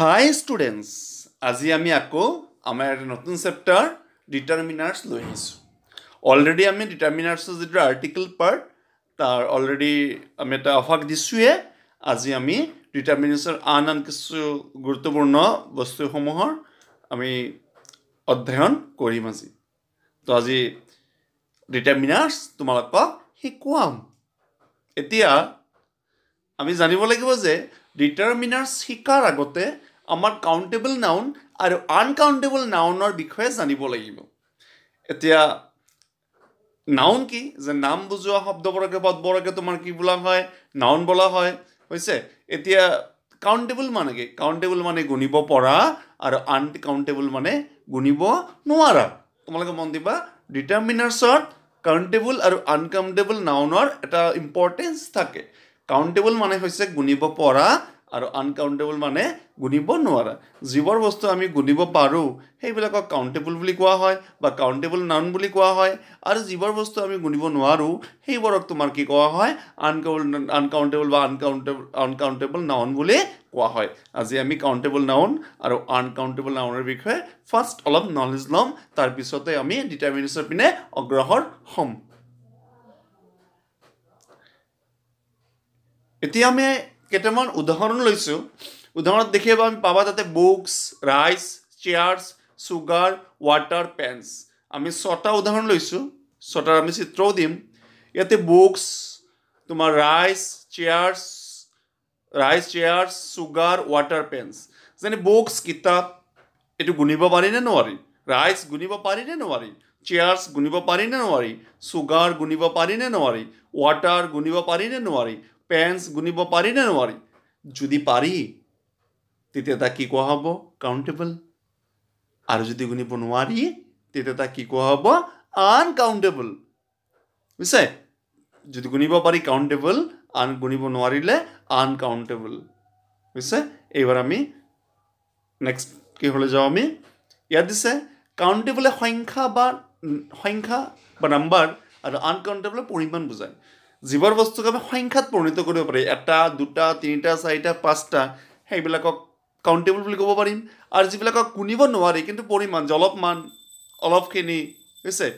হাই students আজি আমি আকৌ আমাৰ এটা নতুন চেপ্টাৰ ডিটাৰমিনাৰ্ছ লৈ আহিছোঁ অলৰেডি আমি ডিটাৰমিনাৰ্ছৰ যিটো আৰ্টিকল পাৰ্ট তাৰ অলৰেডি আমি এটা অভাগ দিছোঁৱে আজি আমি ডিটাৰমিনাৰ্ছৰ আন আন কিছু গুৰুত্বপূৰ্ণ বস্তুসমূহৰ আমি অধ্যয়ন কৰিম আজি তো আজি ডিটাৰমিনাৰ্ছ তোমালোকক শিকোৱাম এতিয়া আমি জানিব লাগিব যে ডিটাৰমিনাৰ শিকাৰ আগতে আমাৰ কাউণ্টেবল নাউন আৰু আনকাউণ্টেবল নাউনৰ বিষয়ে জানিব লাগিব এতিয়া নাউন কি যে নাম বুজোৱা শব্দবোৰকে পদবোৰকে তোমাৰ কি বোলা হয় নাউন বোলা হয় হৈছে এতিয়া কাউণ্টেবল মানে কি কাউণ্টেবল মানে গুণিব পৰা আৰু আনকাউণ্টেবল মানে গুণিব নোৱাৰা তোমালোকে মন দিবা ডিটাৰমিনাৰ্ছত কাউণ্টেবল আৰু আনকাউণ্টেবল নাউনৰ এটা ইম্পৰ্টেঞ্চ থাকে কাউণ্টেবল মানে হৈছে গুণিব পৰা আৰু আনকাউণ্টেবল মানে গুণিব নোৱাৰা যিবোৰ বস্তু আমি গুণিব পাৰোঁ সেইবিলাকক কাউণ্টেবল বুলি কোৱা হয় বা কাউণ্টেবল নাউন বুলি কোৱা হয় আৰু যিবোৰ বস্তু আমি গুণিব নোৱাৰোঁ সেইবোৰক তোমাৰ কি কোৱা হয় আনকাউ আনকাউণ্টেবল বা আনকাউণ্টেবল আনকাউণ্টেবল নাউন বুলি কোৱা হয় আজি আমি কাউণ্টেবল নাউন আৰু আনকাউণ্টেবল নাউনৰ বিষয়ে ফাৰ্ষ্ট অলপ নলেজ ল'ম তাৰপিছতে আমি ডিটাৰমিনেশ্যনৰ পিনে অগ্ৰসৰ হ'ম এতিয়া আমি কেইটামান উদাহৰণ লৈছোঁ উদাহৰণত দেখিব আমি পাবা তাতে books rice chairs sugar water pens আমি ছটা উদাহৰণ লৈছোঁ ছটাৰ আমি চিত্ৰও দিম ইয়াতে বুকছ তোমাৰ rice chairs rice chairs sugar water pens যেনে বুকছ কিতাপ এইটো গুণিব পাৰিনে নোৱাৰি ৰাইচ গুণিব পাৰিনে নোৱাৰি চেয়াৰ্ছ গুণিব পাৰিনে নোৱাৰি চুগাৰ গুণিব পাৰিনে নোৱাৰি ৱাটাৰ গুণিব পাৰিনে নোৱাৰি পেন্স গুণিব পাৰি নে নোৱাৰি যদি পাৰি তেতিয়া তাক কি কোৱা হ'ব কাউণ্টেবল আৰু যদি গুণিব নোৱাৰি তেতিয়া তাক কি কোৱা হ'ব আনকাউণ্টেবল বুজিছে যদি গুণিব পাৰি কাউণ্টেবল আন গুণিব নোৱাৰিলে আনকাউণ্টেবল বুজিছে এইবাৰ আমি নেক্সট কি হ'লে যাওঁ আমি ইয়াত দিছে কাউণ্টেবলে সংখ্যা বা সংখ্যা বা নাম্বাৰ আৰু আনকাউণ্টেবলে পৰিমাণ বুজায় যিবোৰ বস্তুক আমি সংখ্যাত পৰিণত কৰিব পাৰি এটা দুটা তিনিটা চাৰিটা পাঁচটা সেইবিলাকক কাউণ্টেবল বুলি ক'ব পাৰিম আৰু যিবিলাকক কুনিব নোৱাৰি কিন্তু পৰিমাণ যে অলপমান অলপখিনি হৈছে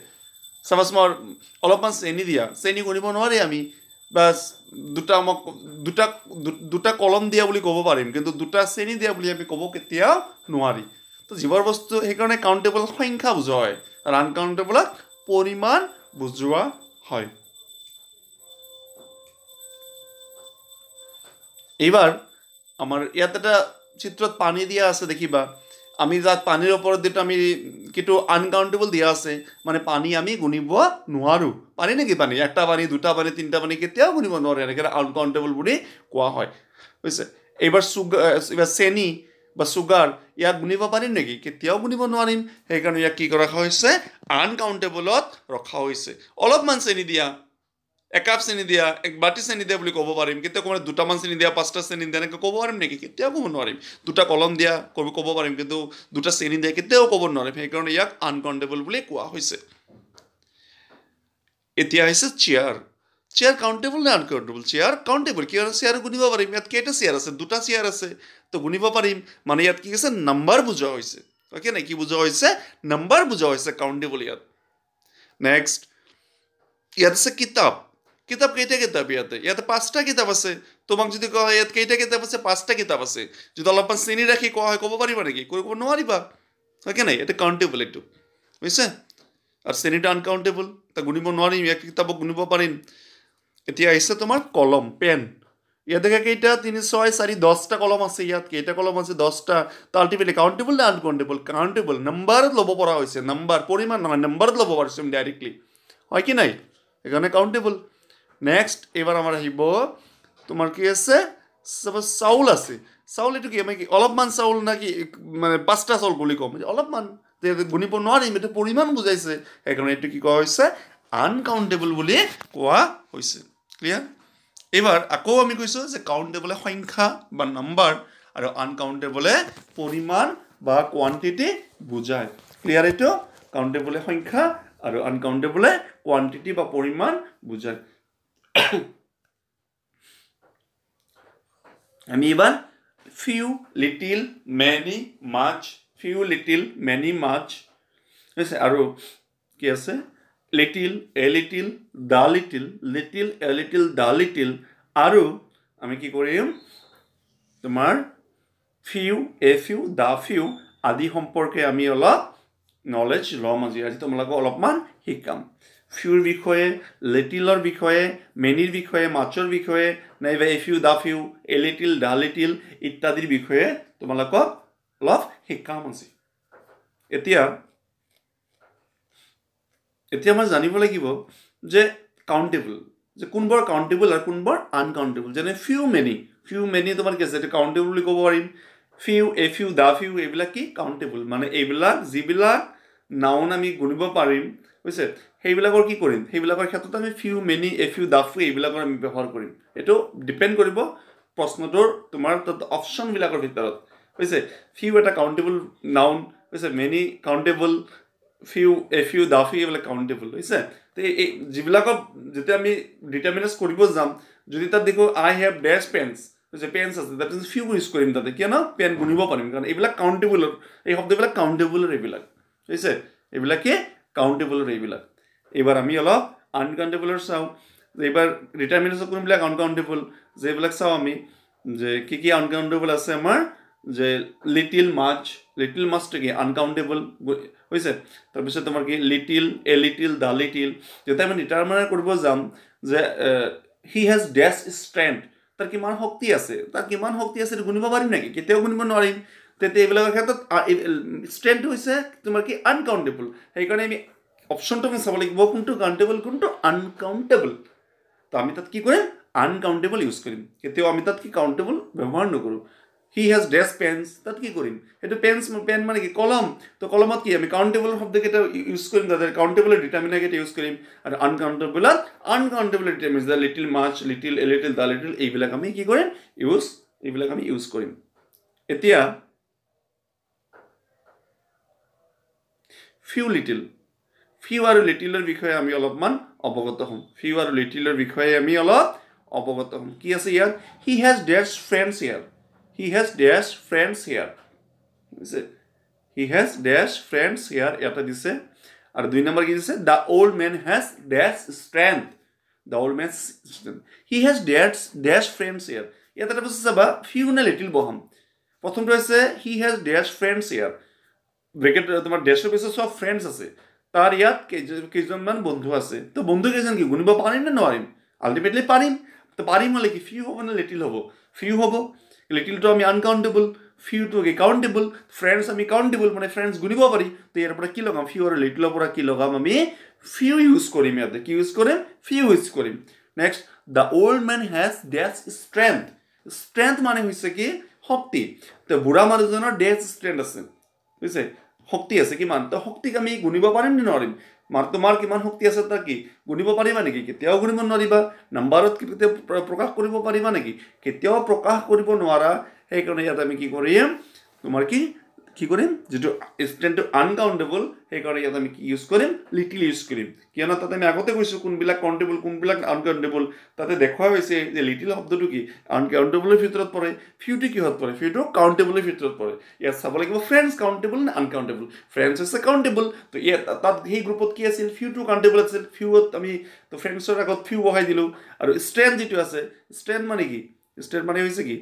চাবাচোন মই অলপমান চেনি দিয়া চেনি কুনিব নোৱাৰি আমি বা দুটা মই দুটা দুটা কলম দিয়া বুলি ক'ব পাৰিম কিন্তু দুটা চেনি দিয়া বুলি আমি ক'ব কেতিয়াও নোৱাৰি তো যিবোৰ বস্তু সেইকাৰণে কাউণ্টেবল সংখ্যা বুজোৱা হয় আৰু আনকাউণ্টেবলক পৰিমাণ বুজোৱা হয় এইবাৰ আমাৰ ইয়াত এটা চিত্ৰত পানী দিয়া আছে দেখিবা আমি যাক পানীৰ ওপৰত যিটো আমি কিন্তু আনকাউণ্টেবল দিয়া আছে মানে পানী আমি গুণিব নোৱাৰোঁ পানি নেকি পানী এটা পানী দুটা পানী তিনিটা পানী কেতিয়াও গুনিব নোৱাৰে এনেকে আনকাউণ্টেবল বুলি কোৱা হয় বুজিছে এইবাৰ চুগাৰ এইবাৰ চেনি বা সুগাৰ ইয়াক গুণিব পাৰিম নেকি কেতিয়াও গুণিব নোৱাৰিম সেইকাৰণে ইয়াক কি কৰা হৈছে আনকাউণ্টেবলত ৰখা হৈছে অলপমান চেনি দিয়া একাপ চেনি দিয়া এক বাটি চেনি দিয়া বুলি ক'ব পাৰিম কেতিয়া ক'ব দুটামান চেনি দিয়া পাঁচটা চেনি দিয়া এনেকৈ ক'ব পাৰিম নেকি কেতিয়াও ক'ব নোৱাৰিম দুটা কলম দিয়া কৰি ক'ব পাৰিম কিন্তু দুটা চেনি দিয়া কেতিয়াও ক'ব নোৱাৰিম সেইকাৰণে ইয়াক আনকাউণ্টেবল বুলি কোৱা হৈছে এতিয়া আহিছে চেয়াৰ চেয়াৰ কাউণ্টেবল নে আনকাউণ্টেবল চেয়াৰ কাউণ্টেবল কিয় চেয়াৰ গুণিব পাৰিম ইয়াত কেইটা চেয়াৰ আছে দুটা চেয়াৰ আছে তো গুণিব পাৰিম মানে ইয়াত কি আছে নাম্বাৰ বুজোৱা হৈছে অ'কে নাই কি বুজোৱা হৈছে নাম্বাৰ বুজোৱা হৈছে কাউণ্টেবল ইয়াত নেক্সট ইয়াত আছে কিতাপ কিতাপ কেইটা কিতাপ ইয়াতে ইয়াতে পাঁচটা কিতাপ আছে তোমাক যদি কোৱা হয় ইয়াত কেইটা কিতাপ আছে পাঁচটা কিতাপ আছে যদি অলপমান চিনি ৰাখি কোৱা হয় ক'ব পাৰিবা নেকি কৈ ক'ব নোৱাৰিবা হয়কে নাই ইয়াতে কাউণ্টেবল এইটো বুজিছে আৰু চিনিটো আনকাউণ্টেবল তাক গুণিব নোৱাৰিম ইয়াক কিতাপক গুণিব পাৰিম এতিয়া আহিছে তোমাৰ কলম পেন ইয়াতে কেইটা তিনি ছয় চাৰি দহটা কলম আছে ইয়াত কেইটা কলম আছে দহটা আল্টিমেটলি কাউণ্টেবল নে আনকাউণ্টেবল কাউণ্টেবল নাম্বাৰত ল'ব পৰা হৈছে নাম্বাৰ পৰিমাণ নহয় নাম্বাৰত ল'ব পাৰিছোঁ আমি ডাইৰেক্টলি হয় কি নাই সেইকাৰণে কাউণ্টেবল নেক্সট এইবাৰ আমাৰ আহিব তোমাৰ কি আছে চাপ'জ চাউল আছে চাউল এইটো কি আমি কি অলপমান চাউল নে কি মানে পাঁচটা চাউল বুলি ক'ম অলপমান গুণিব নোৱাৰিম এইটো পৰিমাণ বুজাইছে সেইকাৰণে এইটো কি কোৱা হৈছে আনকাউণ্টেবল বুলি কোৱা হৈছে ক্লিয়াৰ এইবাৰ আকৌ আমি কৈছোঁ যে কাউণ্টেবলে সংখ্যা বা নাম্বাৰ আৰু আনকাউণ্টেবলে পৰিমাণ বা কোৱাণ্টিটি বুজায় ক্লিয়াৰ এইটো কাউণ্টেবলে সংখ্যা আৰু আনকাউণ্টেবলে কোৱাণ্টিটি বা পৰিমাণ বুজায় আমি এবার few little many much few little many much ঠিক আছে আৰু কি আছে little a little the little little a little the little আৰু আমি কি কৰিম তোমাৰ few a few the few আদি সম্পৰ্কে আমি অলপ নলেজ ল'ম আজি আজি তোমালোকক অলপমান শিকাম ফিউৰ বিষয়ে লেটিলৰ বিষয়ে মেনিৰ বিষয়ে মাছৰ বিষয়ে নাইবা এফিউ লিটিল দা লিটিল ইত্যাদিৰ বিষয়ে তোমালোকক অলপ শিকাম আছে এতিয়া এতিয়া আমাৰ জানিব লাগিব যে কাউণ্টেবল যে কোনবোৰ কাউণ্টেবল আৰু কোনবোৰ আনকাউণ্টেবল যেনে ফিউ মেনি ফিউ মেনি তোমালোকে কি কাউণ্টেবল বুলি ক'ব পাৰিম ফিউ এফিউ দা ফিউ এইবিলাক কি কাউণ্টেবল মানে এইবিলাক যিবিলাক নাউন আমি গুণিব পাৰিম বুঝছে সেইবিলাকৰ কি কৰিম সেইবিলাকৰ ক্ষেত্ৰত আমি few many a few the few এইবিলাকৰ আমি ব্যৱহাৰ কৰিম এইটো ডিপেণ্ড কৰিব প্ৰশ্নটোৰ তোমাৰ তাত অপশ্যনবিলাকৰ ভিতৰত বুজিছে ফিউ এটা কাউণ্টেবল নাউন বুজিছে many countable few a few the few এইবিলাক কাউণ্টেবল বুজিছে তো এই যিবিলাকক যেতিয়া আমি ডিটাৰমিনেজ কৰিব যাম যদি তাত দেখোঁ আই হেভ ডেছ পেণ্টছ যে পেন্স আছে তাৰ ফিউ ইউজ কৰিম তাতে কিয় ন পেন গুণিব পাৰিম কাৰণ এইবিলাক কাউণ্টেবলৰ এই শব্দবিলাক কাউণ্টেবলৰ এইবিলাক বুজিছে এইবিলাকে কাউণ্টেবলৰ এইবিলাক এইবাৰ আমি অলপ আনকাউণ্টেবলৰ চাওঁ এইবাৰ ৰিটায়াৰমেণ্ট আছে কোনোবিলাক আনকাউণ্টেবল যে এইবিলাক চাওঁ আমি যে কি কি আনকাউণ্টেবল আছে আমাৰ যে লিটিল মাছ লিটিল মাছটো কি আনকাউণ্টেবল হৈছে তাৰপিছত তোমাৰ কি little a little the little যেতিয়া আমি ৰিটায়াৰমেণ্ট কৰিব যাম যে হি হেজ ডেছ ষ্ট্ৰেণ্থ তাৰ কিমান শক্তি আছে তাৰ কিমান শক্তি আছে গুণিব পাৰিম নেকি কেতিয়াও গুণিব নোৱাৰিম তেতিয়া এইবিলাকৰ ক্ষেত্ৰত ষ্ট্ৰেণ্থ হৈছে তোমাৰ কি আনকাউণ্টেবল সেইকাৰণে আমি অপশ্যনটো আমি চাব লাগিব কোনটো কাউণ্টেবল কোনটো আনকাউণ্টেবল তো আমি তাত কি কৰিম আনকাউণ্টেবল ইউজ কৰিম কেতিয়াও আমি তাত কি কাউণ্টেবল ব্যৱহাৰ নকৰোঁ হি হেজ ড্ৰেছ পেনছ তাত কি কৰিম সেইটো পেনছ পেন মানে কি কলম তো কলমত কি আমি কাউণ্টেবল শব্দকেইটা ইউজ কৰিম তাতে কাউণ্টেবলৰ ডিটাৰমিনাৰ কেইটা ইউজ কৰিম আৰু আনকাউণ্টেবলত uncountable determiner the little much little a little the little এইবিলাক আমি কি কৰিম ইউজ এইবিলাক আমি ইউজ কৰিম এতিয়া ফিউ লিটিল ফিউ আৰু লিটিলৰ বিষয়ে আমি অলপমান অৱগত হ'ম ফিউ আৰু লিটিলৰ বিষয়ে আমি অলপ অৱগত হ'ম কি আছে ইয়াত he has dash friends here he has dash friends here বুজিছে he has dash friends here ইয়াতে দিছে আৰু দুই নম্বৰ কি দিছে the old men has dash strength the old men strength he has dash dash friends here ইয়াত এটা বস্তু চাবা ফিউ নে লিটিল বহাম প্ৰথমটো হৈছে he has dash friends here bracket তোমাৰ ডেছৰ পিছত চব ফ্ৰেণ্ডছ আছে তাৰ ইয়াত কেইজনমান বন্ধু আছে তো বন্ধুকেইজন কি গুণিব পাৰিম নে নোৱাৰিম আল্টিমেটলি পাৰিম তো পাৰিম হ'লে কি ফিউ হ'ব নে লিটিল হ'ব ফিউ হ'ব লিটিলটো আমি আনকাউণ্টেবল ফিউটো একাউণ্টেবল ফ্ৰেণ্ডছ আমি কাউণ্টেবল মানে ফ্ৰেণ্ডছ গুণিব পাৰি তো ইয়াৰ পৰা কি লগাম ফিউ আৰু লিটিলৰ পৰা কি লগাম আমি ফিউ ইউজ কৰিম ইয়াতে কি ইউজ কৰিম ফিউ ইউজ কৰিম next the old men has dash strength strength মানে হৈছে কি শক্তি তো বুঢ়া মানুহজনৰ ডেথ ষ্ট্ৰেংথ আছে বুজিছে শক্তি আছে কিমান তো শক্তিক আমি গুণিব পাৰিম নে নোৱাৰিম মাৰ তোমাৰ কিমান শক্তি আছে তাৰ কি গুণিব পাৰিবা নেকি কেতিয়াও গুণিব নোৱাৰিবা নাম্বাৰত কেতিয়াও প্ৰকাশ কৰিব পাৰিবা নেকি কেতিয়াও প্ৰকাশ কৰিব নোৱাৰা সেইকাৰণে ইয়াত আমি কি কৰিম তোমাৰ কি কি কৰিম যিটো ষ্টেণ্ডটো আনকাউণ্টেবল সেইকাৰণে ইয়াত আমি কি ইউজ কৰিম লিটিল ইউজ কৰিম কিয়নো তাতে আমি আগতে কৈছোঁ কোনবিলাক কাউণ্টেবল কোনবিলাক আনকাউণ্টেবল তাতে দেখুওৱা হৈছে যে লিটিল শব্দটো কি আনকাউণ্টেবলৰ ভিতৰত পৰে ফিউটো কিহত পৰে ফিউটো কাউণ্টেবলৰ ভিতৰত পৰে ইয়াত চাব লাগিব ফ্ৰেণ্ডছ কাউণ্টেবল নে আনকাউণ্টেবল ফ্ৰেণ্ডছ হৈছে কাউণ্টেবল তো ইয়াত তাত সেই গ্ৰুপত কি আছিল ফিউটো কাউণ্টেবল আছিল ফিউত আমি তো ফ্ৰেণ্ডছৰ আগত ফিউ বহাই দিলোঁ আৰু ষ্ট্ৰেণ্ড যিটো আছে ষ্ট্ৰেণ্ড মানে কি ষ্ট্ৰেণ্ড মানে হৈছে কি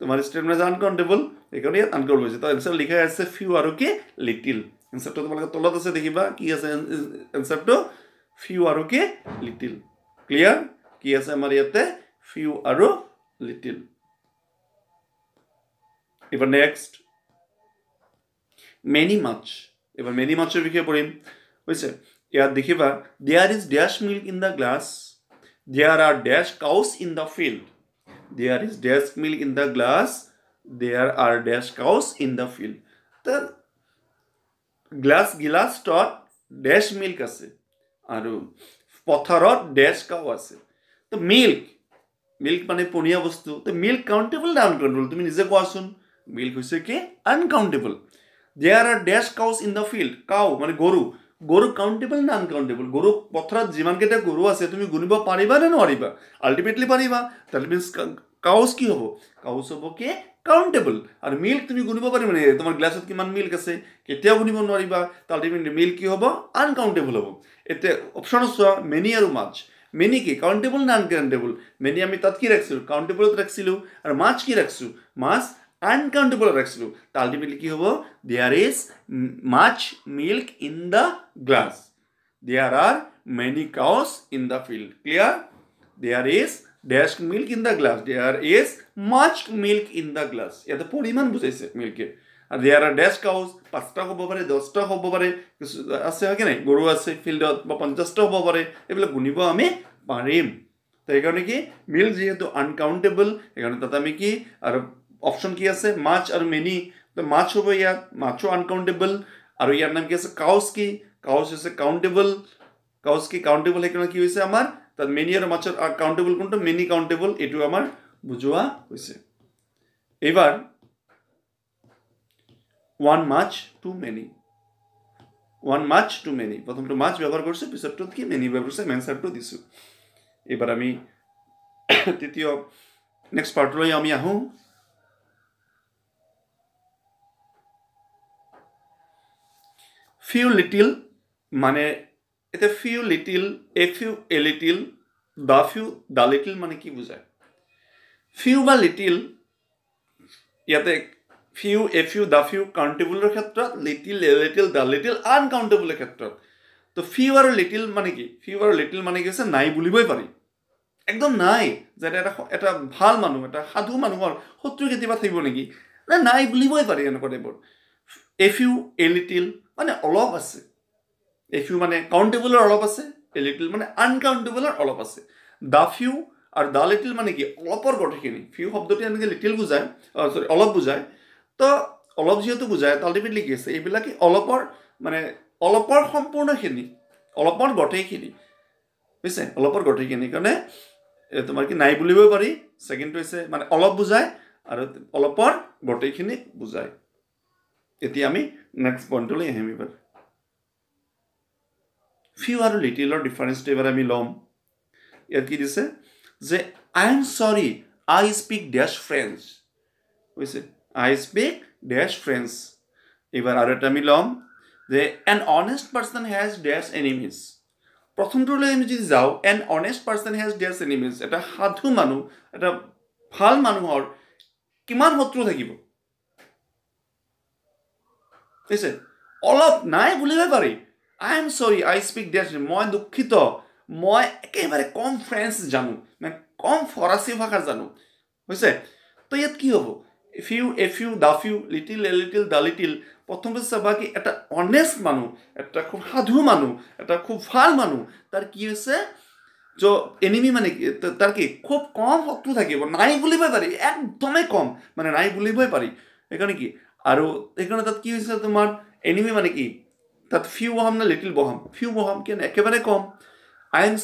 তোমাৰ ষ্টেটমেণ্ট কোনটেবল ইয়াৰ আনগল হৈছে তাৰ আনসার লিখা আছে ফিউ অৰকে লিটল আনসারটো তোমালোকলৈ তলত আছে দেখিবা কি আছে আনসারটো ফিউ অৰকে লিটল ক্লিয়াৰ কি আছে মৰিয়তে ফিউ অৰ লিটল এবাৰ নেক্সট মেনি মাচ এবাৰ মেনি মাচৰ বিষয়ে পঢ়িম হৈছে ইয়া দেখিবা there is dash milk in the glass there are dash cows in the field there is desk mill in the glass there are desk cows in the field the glass glass dot desk milk ase aru potharot desk cow ase the milk milk mane ponia bostu the milk countable down control tumi nije koasun milk hoise ki uncountable there are desk cows in the field cow mane goru গৰু countable নে uncountable গৰু পথাৰত যিমানকেইটা গৰু আছে তুমি গুণিব পাৰিবা নে নোৱাৰিবা আল্টিমেটলি পাৰিবা মিনচ কাউচ কি হ'ব কাউচ হ'ব কি কাউণ্টেবল আৰু মিল্ক তুমি গুণিব পাৰিবা নে তোমাৰ গ্লাছত কিমান মিল্ক আছে কেতিয়াও গুণিব নোৱাৰিবা আল্টিমেটলি মিল্ক কি হ'ব আনকাউণ্টেবল হ'ব এতিয়া অপশ্যন চোৱা মেনি আৰু মাছ মেনি কি কাউণ্টেবল নে আনকাউণ্টেবল মেনি আমি তাত কি ৰাখিছিলোঁ কাউণ্টেবলত ৰাখিছিলোঁ আৰু মাছ কি ৰাখিছোঁ মাছ আনকাউণ্টেবল ৰাখিছিলোঁ তো আল্টিমেটলি কি হ'ব there is much milk in the glass there are many cows in the field clear there is desk milk in the glass there is much milk in the glass ইয়াতে পৰিমাণ বুজাইছে মিল্কে আৰু there R desk house পাঁচটা হ'ব পাৰে দহটা হ'ব পাৰে কিছু আছে হয় কি নাই গৰু আছে ফিল্ডত বা পঞ্চাছটা হ'ব পাৰে এইবিলাক গুণিব আমি পাৰিম তো সেইকাৰণে কি মিল্ক যিহেতু আনকাউণ্টেবল সেইকাৰণে তাত আমি কি আৰু অপশ্যন কি আছে মাছ আৰু মেনি মাছ হ'ব ইয়াত মাছো আনকাউণ্টেবল আৰু ইয়াৰ নাম কি আছে কাউচ কি কাউচ হৈছে কাউণ্টেবল কাউচ কি কাউণ্টেবল সেইকাৰণে কি হৈছে আমাৰ তাত মেনি আৰু মাছৰ কাউণ্টেবল কোনটো মেনি কাউণ্টেবল এইটো আমাৰ বুজোৱা হৈছে এইবাৰ one much two many one much two many প্ৰথমটো মাছ ব্যৱহাৰ কৰিছোঁ পিছৰটোত কি মেনি ব্যৱহাৰ কৰিছে মেনচাৰটো দিছোঁ এইবাৰ আমি তৃতীয় নেক্সট পাৰ্টলৈ আমি আহোঁ ফিউ লিটিল মানে এতিয়া few little a few a little the few the little মানে কি বুজায় ফিউ বা লিটিল ইয়াতে few a few the few কাউণ্টেবুলৰ ক্ষেত্ৰত little a little the little আনকাউণ্টেবুলৰ ক্ষেত্ৰত তো ফিউ আৰু লিটিল মানে কি ফিউ আৰু লিটিল মানে কি হৈছে নাই বুলিবই পাৰি একদম নাই যে এটা এটা ভাল মানুহ এটা সাধু মানুহৰ শত্ৰু কেতিয়াবা থাকিব নেকি নাই বুলিবই পাৰি এনেকুৱা টাইপৰ এ ফিউ এ লিটিল মানে অলপ আছে এফিউ মানে কাউণ্টেবলৰ অলপ আছে এ লিটিল মানে আনকাউণ্টেবলৰ অলপ আছে দা ফিউ আৰু দা লিটিল মানে কি অলপৰ গোটেইখিনি ফিউ শব্দটোৱে এনেকৈ লিটিল বুজায় চৰি অলপ বুজায় তো অলপ যিহেতু বুজায় আল্টিমেটলি কি আছে এইবিলাক কি অলপৰ মানে অলপৰ সম্পূৰ্ণখিনি অলপৰ গোটেইখিনি বুজিছে অলপৰ গোটেইখিনি কাৰণে তোমাৰ কি নাই বুলিব পাৰি ছেকেণ্ডটো হৈছে মানে অলপ বুজায় আৰু অলপৰ গোটেইখিনি বুজায় এতিয়া আমি নেক্সট পইণ্টলৈ আহিম এইবাৰ ফিউ আৰু লিটিলৰ ডিফাৰেঞ্চটো এইবাৰ আমি ল'ম ইয়াত কি দিছে যে আই am sorry I speak dash French বুজিছে আই স্পীক ডেছ ফ্ৰেঞ্চ এইবাৰ আৰু এটা আমি ল'ম যে an honest person has dash enemies প্ৰথমটোলৈ আমি যদি যাওঁ an honest person has dash enemies এটা সাধু মানুহ এটা ভাল মানুহৰ কিমান শত্ৰু থাকিব কৈছে অলপ নাই বুলিব পাৰি আই am sorry I speak date মই দুখিত মই একেবাৰে কম ফ্ৰেন্স জানো মানে কম ফৰাচী ভাষা জানো হৈছে তো ইয়াত কি হ'ব if you F U the few little a little the little প্ৰথমতে চাবা কি এটা অনেষ্ট মানুহ এটা খুব সাধু মানুহ এটা খুব ভাল মানুহ তাৰ কি হৈছে য' এনিমি মানে কি তাৰ কি খুব কম শত্ৰু থাকিব নাই বুলিবই পাৰি একদমেই কম মানে নাই বুলিবই পাৰি সেইকাৰণে কি আৰু সেইকাৰণে তাত কি হৈছে তোমাৰ এনিমি মানে কি তাত ফিউ বহাম নে লিটিল বহাম ফিউ বহাম কিয়নো একেবাৰে কম I am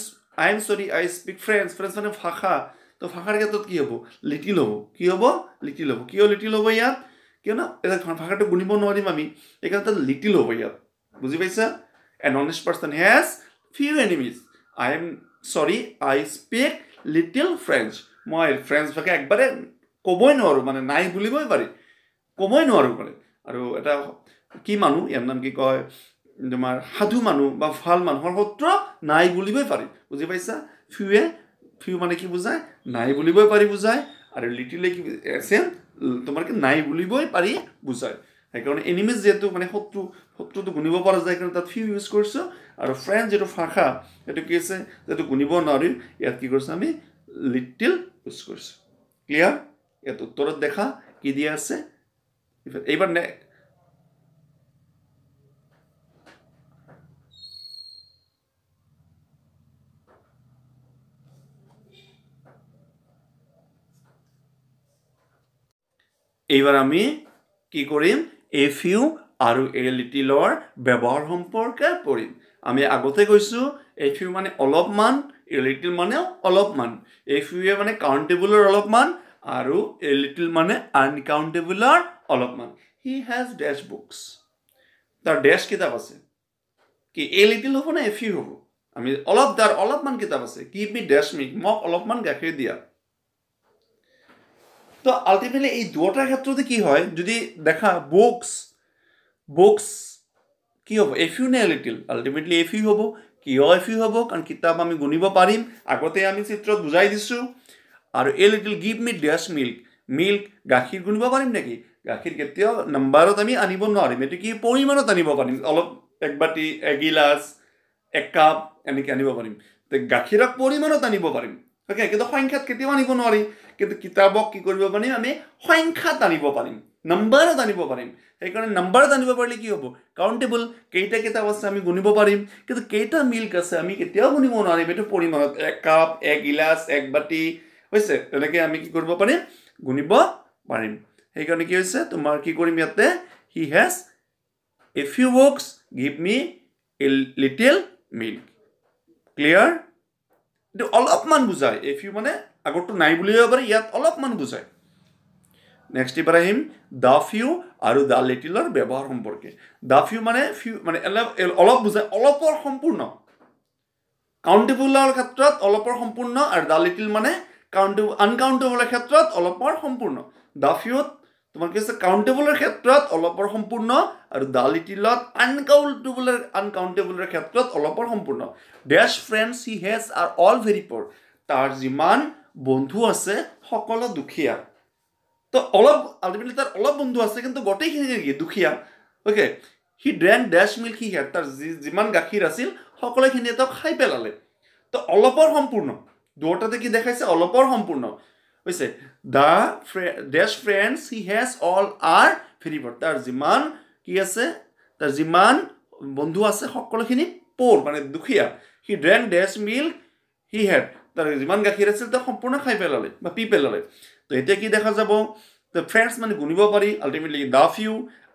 I am sorry I speak French French মানে ভাষা তো ভাষাৰ ক্ষেত্ৰত কি হ'ব লিটিল হ'ব কি হ'ব লিটিল হ'ব কিয় লিটিল হ'ব ইয়াত কিয়নো এটা ভাষাটো গুণিব নোৱাৰিম আমি সেইকাৰণে তাত লিটিল হ'ব ইয়াত বুজি পাইছা a knowledge person has few enemies I am sorry I speak little French মই ফ্ৰেন্স ভাষা একবাৰে ক'বই নোৱাৰোঁ মানে নাই বুলিবই পাৰি ক'বই নোৱাৰোঁ মানে আৰু এটা কি মানুহ ইয়াৰ নাম কি কয় তোমাৰ সাধু মানুহ বা ভাল মানুহৰ সত্ৰ নাই বুলিবই পাৰি বুজি পাইছা ফিউৱে ফিউ মানে কি বুজায় নাই বুলিবই পাৰি বুজায় আৰু লিটিলে কি আছে তোমাৰ কি নাই বুলিবই পাৰি বুজায় সেইকাৰণে এনিমিজ যিহেতু মানে শত্ৰু শত্ৰুটো গুণিব পৰা যায় কাৰণে তাত ফিউ ইউজ কৰিছোঁ আৰু ফ্ৰেণ্ড যিটো ভাষা সেইটো কি আছে যিহেতু গুণিব নোৱাৰি ইয়াত কি কৰিছোঁ আমি লিটিল ইউজ কৰিছোঁ ক্লিয়াৰ ইয়াত উত্তৰত দেখা কি দিয়া আছে এইবার নে এইবার আমি কি করিম এফ ইউ আর এল টি লর ব্যবহার সম্পর্কে পড়িম আমি আগতে কৈছো এফ ইউ মানে অলপমান এল ইটিল মানে অলপমান এফ ইউ মানে কাউন্টেবলৰ অলপমান আৰু এল ইটিল মানে আনকাউণ্টেবলৰ অলপমান হি হেজ ডেচ বুকছ তাৰ ডেচ কিতাপ আছে কি এ লিটিল হ'ব নে এফি হ'ব আমি অলপ তাৰ অলপমান কিতাপ আছে কি মি ডেচ মিক মোক অলপমান গাখীৰ দিয়া তো আল্টিমেটলি এই দুটাৰ ক্ষেত্ৰতে কি হয় যদি দেখা বুকছ বুকছ কি হ'ব এফিউ নে এ লিটিল আল্টিমেটলি এফিউ হ'ব কিয় এফিউ হ'ব কাৰণ কিতাপ আমি গুণিব পাৰিম আগতে আমি চিত্ৰত বুজাই দিছোঁ আৰু a little give me the milk milk গাখীৰ গুণিব পাৰিম নেকি গাখীৰ কেতিয়াও নাম্বাৰত আমি আনিব নোৱাৰিম এইটো কি পৰিমাণত আনিব পাৰিম অলপ এক বাতি এগিলাচ এক কাপ এনেকৈ আনিব পাৰিম গাখীৰক পৰিমাণত আনিব পাৰিম তাকে কিন্তু সংখ্যাত কেতিয়াও আনিব নোৱাৰিম কিন্তু কিতাপক কি কৰিব পাৰিম আমি সংখ্যাত আনিব পাৰিম নাম্বাৰত আনিব পাৰিম সেইকাৰণে নাম্বাৰত আনিব পাৰিলে কি হ'ব কাউণ্টেবল কেইটা কিতাপ আছে আমি গুণিব পাৰিম কিন্তু কেইটা মিল্ক আছে আমি কেতিয়াও গুণিব নোৱাৰিম এইটো পৰিমাণত এক কাপ এগিলাচ এক বাতি হৈছে তেনেকৈ আমি কি কৰিব পাৰিম গুণিব পাৰিম সেইকাৰণে কি হৈছে তোমাৰ কি কৰিম ইয়াতে he has a few works give me a little milk clear এইটো অলপমান বুজায় এ ফিউ মানে আগৰটো নাই বুলিয়ে হ'ব পাৰে ইয়াত অলপমান বুজায় নেক্সট এবাৰ আহিম দা ফিউ আৰু দা লিটিলৰ ব্যৱহাৰ সম্পৰ্কে দ্য ফিউ মানে ফিউ মানে অলপ বুজায় অলপৰ সম্পূৰ্ণ কাউণ্টেবুলৰ ক্ষেত্ৰত অলপৰ সম্পূৰ্ণ আৰু দ্য লিটিল মানে কাউণ্টেবল আনকাউণ্টেবুলৰ ক্ষেত্ৰত অলপৰ সম্পূৰ্ণ দ্য ফিউত তোমালোকে হৈছে কাউণ্টেবলৰ ক্ষেত্ৰত অলপৰ সম্পূৰ্ণ আৰু দা লিটিলত আনকাউণ্টেবলৰ আনকাউণ্টেবলৰ ক্ষেত্ৰত অলপৰ সম্পূৰ্ণ best friends he has are all very poor তাৰ যিমান বন্ধু আছে সকলো দুখীয়া তো অলপ আল্টিমেটলি তাৰ অলপ বন্ধু আছে কিন্তু গোটেইখিনি কি দুখীয়া okay she drank the milk she had তাৰ যি যিমান গাখীৰ আছিল সকলোখিনিয়ে তেওঁ খাই পেলালে তো অলপৰ সম্পূৰ্ণ দুয়োটাতে কি দেখাইছে অলপৰ সম্পূৰ্ণ হৈছে the best friends he has all are ফেৰিবৰ তাৰ যিমান কি আছে তাৰ যিমান বন্ধু আছে সকলোখিনি প'ৰ মানে দুখীয়া সি ড্ৰেন ডেষ্ট মিল্ক হি হেড তাৰ যিমান গাখীৰ আছিল তাক সম্পূৰ্ণ খাই পেলালে বা পি পেলালে তো এতিয়া কি দেখা যাব তো ফ্ৰেণ্ডছ মানে গুণিব পাৰি আল্টিমেটলি দা ফিউ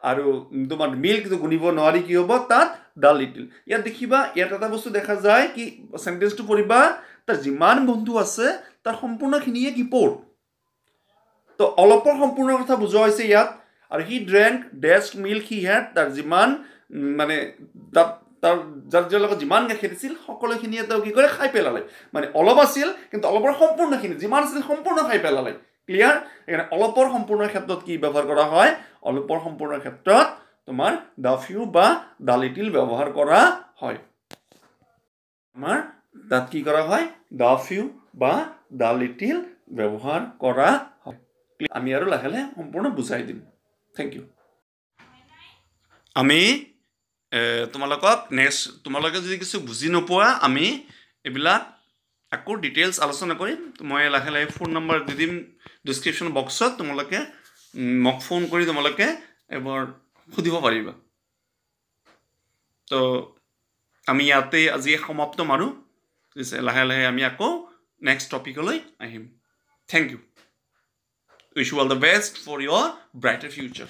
আৰু তোমাৰ মিল্কটো গুণিব নোৱাৰি কি হ'ব তাত দা লিটিল ইয়াত দেখিবা ইয়াত এটা বস্তু দেখা যায় কি চেণ্টেঞ্চটো পঢ়িবা তাৰ যিমান বন্ধু আছে তাৰ সম্পূৰ্ণখিনিয়ে কিপৰ তো অলপৰ সম্পূৰ্ণ কথা বুজোৱা হৈছে ইয়াত আৰু সি ড্ৰেংক ডেষ্ক মিল্ক সি হেড তাৰ যিমান মানে তাৰ যাৰ যাৰ লগত যিমান গাখীৰ দিছিল সকলোখিনিয়ে তেওঁ কি কৰে খাই পেলালে মানে অলপ আছিল কিন্তু অলপৰ সম্পূৰ্ণখিনি যিমান আছিল সম্পূৰ্ণ খাই পেলালে ক্লিয়াৰ সেইকাৰণে অলপৰ সম্পূৰ্ণ ক্ষেত্ৰত কি ব্যৱহাৰ কৰা হয় অলপৰ সম্পূৰ্ণ ক্ষেত্ৰত তোমাৰ দা বা দালি তিল ব্যৱহাৰ কৰা হয় আমাৰ তাত কি কৰা হয় দা বা দ্য লিটিল ব্যৱহাৰ কৰা হয় আমি আৰু লাহে লাহে সম্পূৰ্ণ বুজাই দিম থেংক ইউ আমি তোমালোকক নেক্সট তোমালোকে যদি কিছু বুজি নোপোৱা আমি এইবিলাক আকৌ ডিটেইলছ আলোচনা কৰিম মই লাহে লাহে ফোন নম্বৰ দি দিম ডিছক্ৰিপশ্যন বক্সত তোমালোকে মোক ফোন কৰি তোমালোকে এবাৰ সুধিব পাৰিবা তো আমি ইয়াতে আজি সমাপ্ত মাৰোঁ লাহে লাহে আমি আকৌ next topic. Thank you. Wish you all the best for your brighter future.